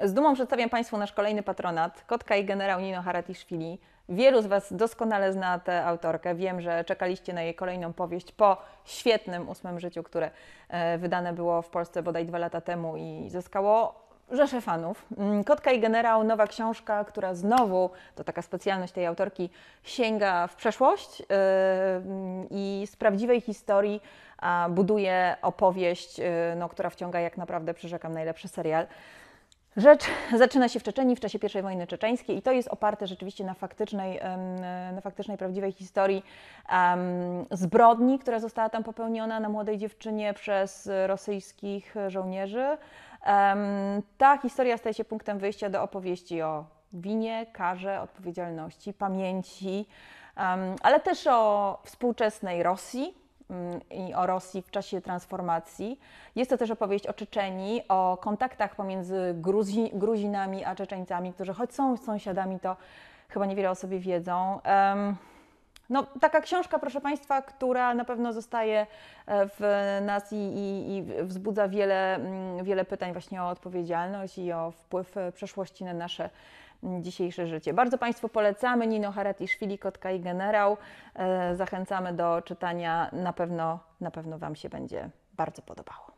Z dumą przedstawiam Państwu nasz kolejny patronat, Kotka i generał Nino Haratiszwili. Wielu z Was doskonale zna tę autorkę. Wiem, że czekaliście na jej kolejną powieść po świetnym ósmym życiu, które e, wydane było w Polsce bodaj dwa lata temu i zyskało rzesze fanów. Mm, Kotka i generał, nowa książka, która znowu, to taka specjalność tej autorki, sięga w przeszłość e, mm, i z prawdziwej historii buduje opowieść, e, no, która wciąga jak naprawdę, przyrzekam, najlepszy serial. Rzecz zaczyna się w Czeczenii w czasie I wojny czeczeńskiej i to jest oparte rzeczywiście na faktycznej, na faktycznej prawdziwej historii zbrodni, która została tam popełniona na młodej dziewczynie przez rosyjskich żołnierzy. Ta historia staje się punktem wyjścia do opowieści o winie, karze, odpowiedzialności, pamięci, ale też o współczesnej Rosji, Mm, i o Rosji w czasie transformacji. Jest to też opowieść o Czeczeni, o kontaktach pomiędzy Gruzi, Gruzinami a Czeczeńcami, którzy choć są sąsiadami, to chyba niewiele o sobie wiedzą. Um, no, taka książka, proszę Państwa, która na pewno zostaje e, w nas i, i, i, wzbudza wiele, mm, wiele pytań właśnie o odpowiedzialność i o wpływ e, przeszłości na nasze mm, dzisiejsze życie. Bardzo Państwu polecamy Nino Haratiszwili, Kotka i Generał. E, zachęcamy do czytania. Na pewno, na pewno Wam się będzie bardzo podobało.